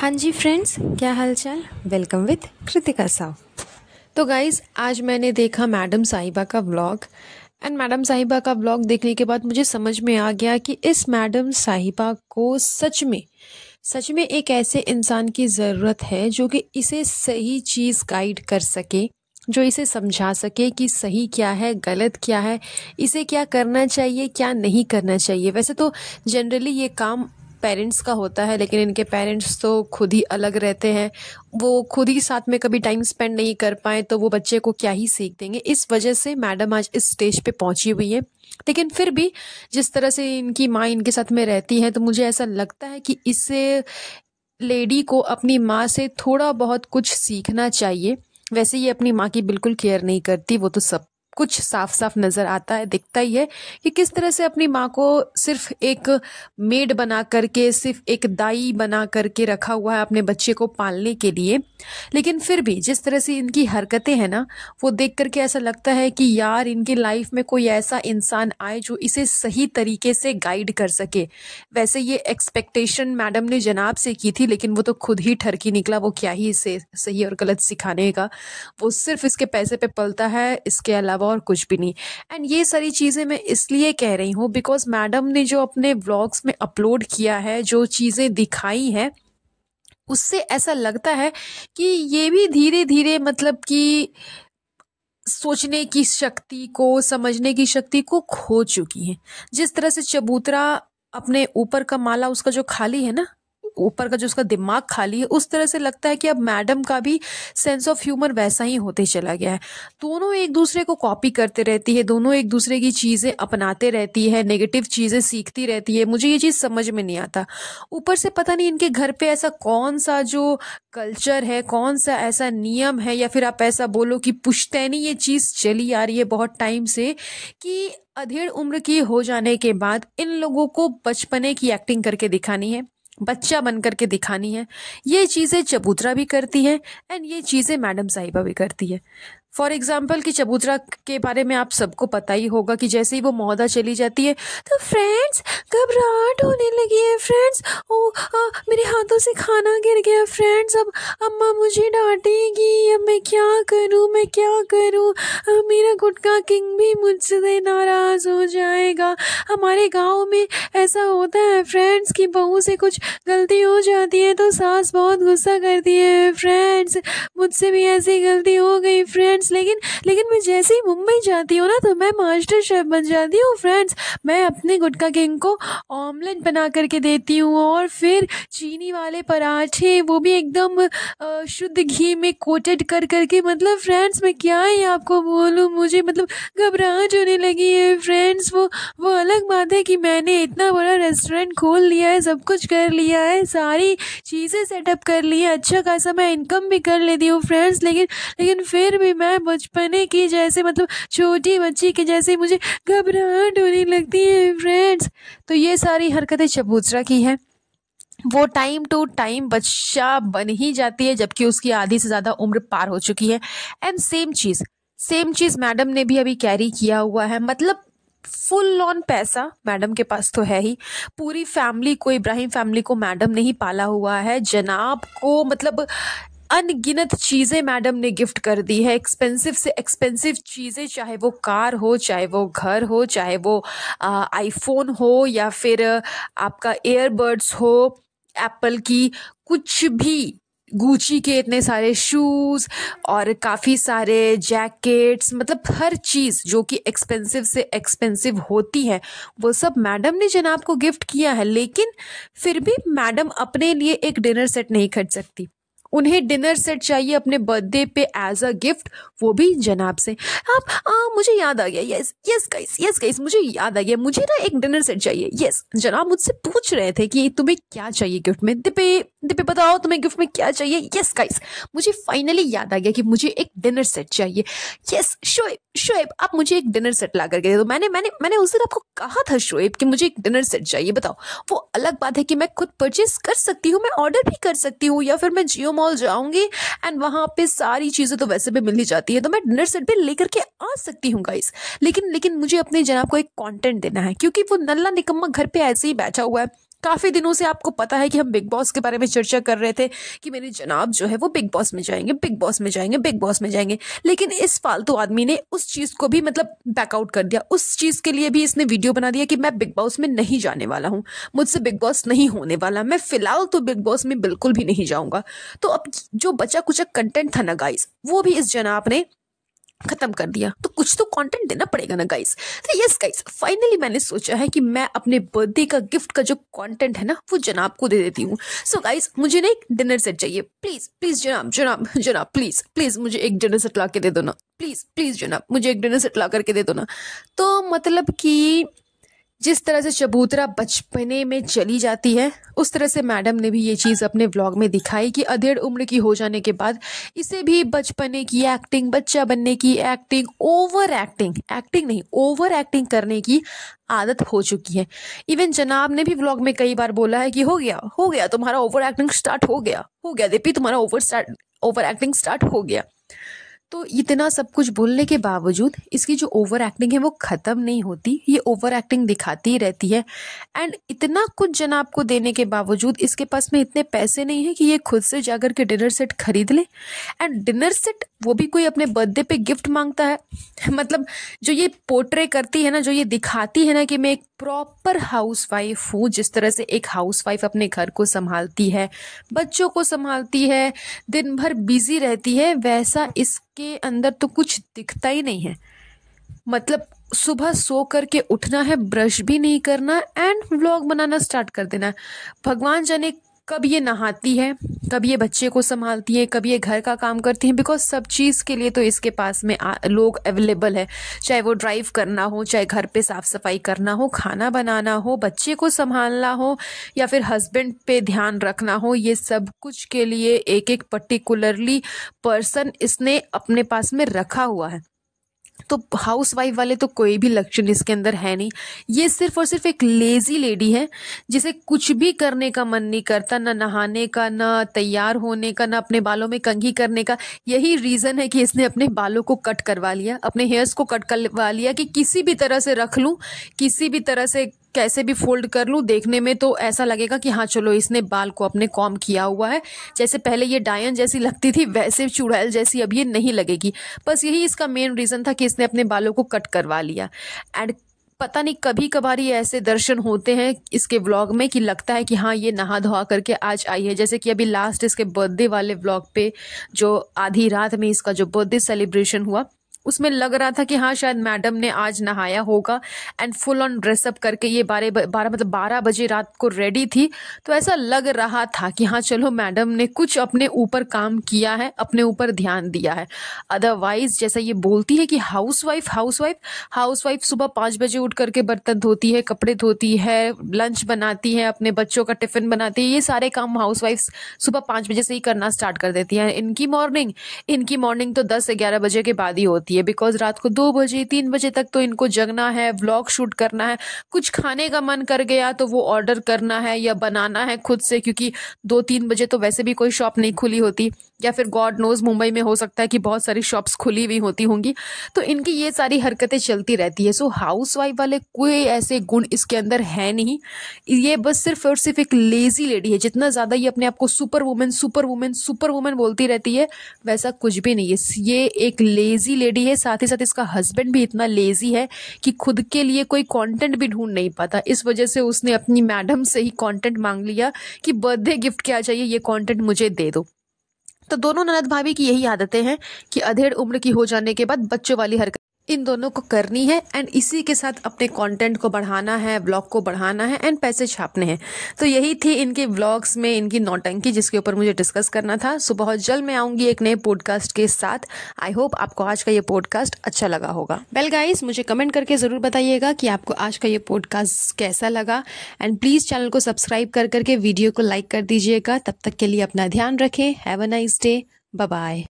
हाँ जी फ्रेंड्स क्या हालचाल वेलकम विथ कृतिका साहु तो गाइज आज मैंने देखा मैडम साहिबा का ब्लॉग एंड मैडम साहिबा का ब्लॉग देखने के बाद मुझे समझ में आ गया कि इस मैडम साहिबा को सच में सच में एक ऐसे इंसान की ज़रूरत है जो कि इसे सही चीज़ गाइड कर सके जो इसे समझा सके कि सही क्या है गलत क्या है इसे क्या करना चाहिए क्या नहीं करना चाहिए वैसे तो जनरली ये काम पेरेंट्स का होता है लेकिन इनके पेरेंट्स तो खुद ही अलग रहते हैं वो खुद ही साथ में कभी टाइम स्पेंड नहीं कर पाए तो वो बच्चे को क्या ही सीख देंगे इस वजह से मैडम आज इस स्टेज पे पहुंची हुई है लेकिन फिर भी जिस तरह से इनकी माँ इनके साथ में रहती है तो मुझे ऐसा लगता है कि इस लेडी को अपनी माँ से थोड़ा बहुत कुछ सीखना चाहिए वैसे ये अपनी माँ की बिल्कुल केयर नहीं करती वो तो सब कुछ साफ साफ नजर आता है दिखता ही है कि किस तरह से अपनी माँ को सिर्फ एक मेड बना करके सिर्फ एक दाई बना करके रखा हुआ है अपने बच्चे को पालने के लिए लेकिन फिर भी जिस तरह से इनकी हरकतें हैं ना वो देख करके ऐसा लगता है कि यार इनकी लाइफ में कोई ऐसा इंसान आए जो इसे सही तरीके से गाइड कर सके वैसे ये एक्सपेक्टेशन मैडम ने जनाब से की थी लेकिन वो तो खुद ही ठरकी निकला वो क्या ही इसे सही और गलत सिखाने का वो सिर्फ इसके पैसे पे पलता है इसके अलावा अलावा और कुछ भी नहीं एंड ये सारी चीज़ें मैं इसलिए कह रही हूँ बिकॉज मैडम ने जो अपने ब्लॉग्स में अपलोड किया है जो चीज़ें दिखाई हैं उससे ऐसा लगता है कि ये भी धीरे धीरे मतलब कि सोचने की शक्ति को समझने की शक्ति को खो चुकी है जिस तरह से चबूतरा अपने ऊपर का माला उसका जो खाली है ना ऊपर का जो उसका दिमाग खाली है उस तरह से लगता है कि अब मैडम का भी सेंस ऑफ ह्यूमर वैसा ही होते चला गया है दोनों एक दूसरे को कॉपी करते रहती है दोनों एक दूसरे की चीज़ें अपनाते रहती है नेगेटिव चीज़ें सीखती रहती है मुझे ये चीज़ समझ में नहीं आता ऊपर से पता नहीं इनके घर पे ऐसा कौन सा जो कल्चर है कौन सा ऐसा नियम है या फिर आप ऐसा बोलो कि पुश्तैनी ये चीज़ चली आ रही है बहुत टाइम से कि अधेड़ उम्र की हो जाने के बाद इन लोगों को बचपने की एक्टिंग करके दिखानी है बच्चा बन करके दिखानी है ये चीज़ें चबूतरा भी करती है एंड ये चीज़ें मैडम साहिबा भी करती है फॉर एग्जाम्पल कि चबूतरा के बारे में आप सबको पता ही होगा कि जैसे ही वो महोदा चली जाती है तो फ्रेंड्स घबराहट होने लगी है फ्रेंड्स ओ आ, मेरे हाथों से खाना गिर गया फ्रेंड्स अब अम्मा मुझे डांटेगी अब मैं क्या करूँ मैं क्या करूँ मेरा गुटका किंग भी मुझसे नाराज़ हो जाएगा हमारे गाँव में ऐसा होता है फ्रेंड्स कि बहू से कुछ गलती हो जाती है तो सास बहुत गुस्सा करती है फ्रेंड्स मुझसे भी ऐसी गलती हो गई फ्रेंड्स फ्रेंड्स लेकिन लेकिन मैं जैसे ही मुंबई जाती हूँ ना तो मैं मास्टर शेफ बन जाती हूँ फ्रेंड्स मैं अपने गुटका किंग को ऑमलेट बना करके देती हूँ और फिर चीनी वाले पराठे वो भी एकदम शुद्ध घी में कोटेड कर करके मतलब फ्रेंड्स मैं क्या ही आपको बोलूँ मुझे मतलब घबराहट होने लगी है फ्रेंड्स वो वो अलग बात है कि मैंने इतना बड़ा रेस्टोरेंट खोल लिया है सब कुछ कर लिया है सारी चीज़ें सेटअप कर ली है अच्छा खासा मैं इनकम भी कर लेती हूँ फ्रेंड्स लेकिन लेकिन फिर भी मैं है बचपने की जैसे मतलब छोटी बच्ची के जैसे मुझे घबराहट होने लगती है फ्रेंड्स तो ये सारी हरकतें चबूतरा की है वो टाइम टू टाइम बच्चा बन ही जाती है जबकि उसकी आधी से ज़्यादा उम्र पार हो चुकी है एंड सेम चीज़ सेम चीज़ मैडम ने भी अभी कैरी किया हुआ है मतलब फुल लॉन पैसा मैडम के पास तो है ही पूरी फैमिली को इब्राहिम फैमिली को मैडम ने ही पाला हुआ है जनाब को मतलब अनगिनत चीज़ें मैडम ने गिफ्ट कर दी है एक्सपेंसिव से एक्सपेंसिव चीज़ें चाहे वो कार हो चाहे वो घर हो चाहे वो आईफोन हो या फिर आपका एयरबड्स हो एप्पल की कुछ भी गूची के इतने सारे शूज़ और काफ़ी सारे जैकेट्स मतलब हर चीज़ जो कि एक्सपेंसिव से एक्सपेंसिव होती है वो सब मैडम ने जनाब को गिफ्ट किया है लेकिन फिर भी मैडम अपने लिए एक डिनर सेट नहीं खरीद सकती उन्हें डिनर सेट चाहिए अपने बर्थडे पे एज अ गिफ्ट वो भी जनाब से आप आ, मुझे याद आ गया yes yes guys yes guys मुझे याद आ गया मुझे ना एक डिनर सेट चाहिए यस जनाब मुझसे पूछ रहे थे कि तुम्हें क्या चाहिए गिफ्ट में दिपे दिपे बताओ तुम्हें गिफ्ट में क्या चाहिए यस गाइस मुझे फाइनली याद आ गया कि मुझे एक डिनर सेट चाहिए यस शोएब शोएब आप मुझे एक डिनर सेट ला करके दे दो मैंने मैंने मैंने उस दिन आपको कहा था शोएब कि मुझे एक डिनर सेट चाहिए बताओ वो अलग बात है कि मैं खुद परचेस कर सकती हूँ मैं ऑर्डर भी कर सकती हूँ या फिर मैं जियो मॉल जाऊंगी एंड वहां पे सारी चीज़ें तो वैसे भी मिल ही जाती है तो मैं डिनर सेट भी लेकर के आ सकती हूँ गाइस लेकिन लेकिन मुझे अपने जनाब को एक कॉन्टेंट देना है क्योंकि वो नल्ला निकम्मा घर पे ऐसे ही बैठा हुआ है काफ़ी दिनों से आपको पता है कि हम बिग बॉस के बारे में चर्चा कर रहे थे कि मेरे जनाब जो है वो बिग बॉस में जाएंगे बिग बॉस में जाएंगे बिग बॉस में जाएंगे लेकिन इस फालतू आदमी ने उस चीज़ को भी मतलब बैकआउट कर दिया उस चीज़ के लिए भी इसने वीडियो बना दिया कि मैं बिग बॉस में नहीं जाने वाला हूँ मुझसे बिग बॉस नहीं होने वाला मैं फिलहाल तो बिग बॉस में बिल्कुल भी नहीं जाऊँगा तो अब जो बचा कुचा कंटेंट था ना गाइज वो भी इस जनाब ने खत्म कर दिया तो कुछ तो कंटेंट देना पड़ेगा ना गाइस तो यस गाइस फाइनली मैंने सोचा है कि मैं अपने बर्थडे का गिफ्ट का जो कंटेंट है ना वो जनाब को दे देती हूँ सो गाइस मुझे ना एक डिनर सेट चाहिए प्लीज प्लीज जनाब जनाब जनाब प्लीज प्लीज मुझे एक डिनर सेट ला के दे दो ना प्लीज प्लीज जनाब मुझे एक डिनर सेट ला करके दे दो ना तो मतलब कि जिस तरह से चबूतरा बचपने में चली जाती है उस तरह से मैडम ने भी ये चीज़ अपने व्लॉग में दिखाई कि अधेड़ उम्र की हो जाने के बाद इसे भी बचपने की एक्टिंग बच्चा बनने की एक्टिंग ओवर एक्टिंग एक्टिंग नहीं ओवर एक्टिंग करने की आदत हो चुकी है इवन जनाब ने भी व्लॉग में कई बार बोला है कि हो गया हो गया तुम्हारा ओवर एक्टिंग स्टार्ट हो गया हो गया देपी तुम्हारा over start over acting start हो गया तो इतना सब कुछ बोलने के बावजूद इसकी जो ओवर एक्टिंग है वो ख़त्म नहीं होती ये ओवर एक्टिंग दिखाती ही रहती है एंड इतना कुछ जनाब को देने के बावजूद इसके पास में इतने पैसे नहीं है कि ये खुद से जाकर के डिनर सेट खरीद ले एंड डिनर सेट वो भी कोई अपने बर्थडे पे गिफ्ट मांगता है मतलब जो ये पोर्ट्रे करती है ना जो ये दिखाती है ना कि मैं एक प्रॉपर हाउस वाइफ हूँ जिस तरह से एक हाउस वाइफ अपने घर को संभालती है बच्चों को संभालती है दिन भर बिजी रहती है वैसा इस के अंदर तो कुछ दिखता ही नहीं है मतलब सुबह सो करके उठना है ब्रश भी नहीं करना एंड व्लॉग बनाना स्टार्ट कर देना है भगवान जाने कब ये नहाती है कब ये बच्चे को संभालती है कब ये घर का काम करती है बिकॉज सब चीज़ के लिए तो इसके पास में आ, लोग अवेलेबल है चाहे वो ड्राइव करना हो चाहे घर पे साफ सफाई करना हो खाना बनाना हो बच्चे को संभालना हो या फिर हस्बैंड पे ध्यान रखना हो ये सब कुछ के लिए एक एक पर्टिकुलरली पर्सन इसने अपने पास में रखा हुआ है तो हाउस वाइफ वाले तो कोई भी लक्षण इसके अंदर है नहीं ये सिर्फ और सिर्फ एक लेजी लेडी है जिसे कुछ भी करने का मन नहीं करता ना नहाने का ना तैयार होने का ना अपने बालों में कंघी करने का यही रीज़न है कि इसने अपने बालों को कट करवा लिया अपने हेयर्स को कट करवा लिया कि किसी भी तरह से रख लूँ किसी भी तरह से कैसे भी फोल्ड कर लूँ देखने में तो ऐसा लगेगा कि हाँ चलो इसने बाल को अपने कॉम किया हुआ है जैसे पहले ये डायन जैसी लगती थी वैसे चुड़ैल जैसी अब ये नहीं लगेगी बस यही इसका मेन रीज़न था कि इसने अपने बालों को कट करवा लिया एंड पता नहीं कभी कभार ये ऐसे दर्शन होते हैं इसके व्लॉग में कि लगता है कि हाँ ये नहा धोआ करके आज आई है जैसे कि अभी लास्ट इसके बर्थडे वाले व्लॉग पे जो आधी रात में इसका जो बर्थडे सेलिब्रेशन हुआ उसमें लग रहा था कि हाँ शायद मैडम ने आज नहाया होगा एंड फुल ऑन ड्रेसअप करके ये बारह बारह मतलब बारह बजे रात को रेडी थी तो ऐसा लग रहा था कि हाँ चलो मैडम ने कुछ अपने ऊपर काम किया है अपने ऊपर ध्यान दिया है अदरवाइज जैसा ये बोलती है कि housewife housewife housewife सुबह पाँच बजे उठ करके बर्तन धोती है कपड़े धोती है लंच बनाती है अपने बच्चों का टिफिन बनाती है ये सारे काम हाउस वाइफ सुबह पाँच बजे से ही करना स्टार्ट कर देती है इनकी मॉर्निंग इनकी मॉर्निंग तो दस ग्यारह बजे के बाद ही होती जाती है बिकॉज रात को दो बजे तीन बजे तक तो इनको जगना है व्लॉग शूट करना है कुछ खाने का मन कर गया तो वो ऑर्डर करना है या बनाना है खुद से क्योंकि दो तीन बजे तो वैसे भी कोई शॉप नहीं खुली होती या फिर गॉड नोज मुंबई में हो सकता है कि बहुत सारी शॉप्स खुली हुई होती होंगी तो इनकी ये सारी हरकतें चलती रहती है सो हाउस वाइफ वाले कोई ऐसे गुण इसके अंदर है नहीं ये बस सिर्फ और सिर्फ एक लेजी लेडी है जितना ज़्यादा ये अपने आप को super women super women super women बोलती रहती है वैसा कुछ भी नहीं है ये एक लेजी लेडी लेडी है साथ ही साथ इसका हस्बैंड भी इतना लेजी है कि खुद के लिए कोई कंटेंट भी ढूंढ नहीं पाता इस वजह से उसने अपनी मैडम से ही कंटेंट मांग लिया कि बर्थडे गिफ्ट क्या चाहिए ये कंटेंट मुझे दे दो तो दोनों ननद भाभी की यही आदतें हैं कि अधेड़ उम्र की हो जाने के बाद बच्चों वाली हरकत इन दोनों को करनी है एंड इसी के साथ अपने कंटेंट को बढ़ाना है ब्लॉग को बढ़ाना है एंड पैसे छापने हैं तो यही थी इनके ब्लॉग्स में इनकी नौटंकी जिसके ऊपर मुझे डिस्कस करना था सो बहुत जल्द मैं आऊँगी एक नए पॉडकास्ट के साथ आई होप आपको आज का ये पॉडकास्ट अच्छा लगा होगा वेल well मुझे कमेंट करके ज़रूर बताइएगा कि आपको आज का ये पॉडकास्ट कैसा लगा एंड प्लीज़ चैनल को सब्सक्राइब कर करके वीडियो को लाइक कर दीजिएगा तब तक के लिए अपना ध्यान रखें have a nice day bye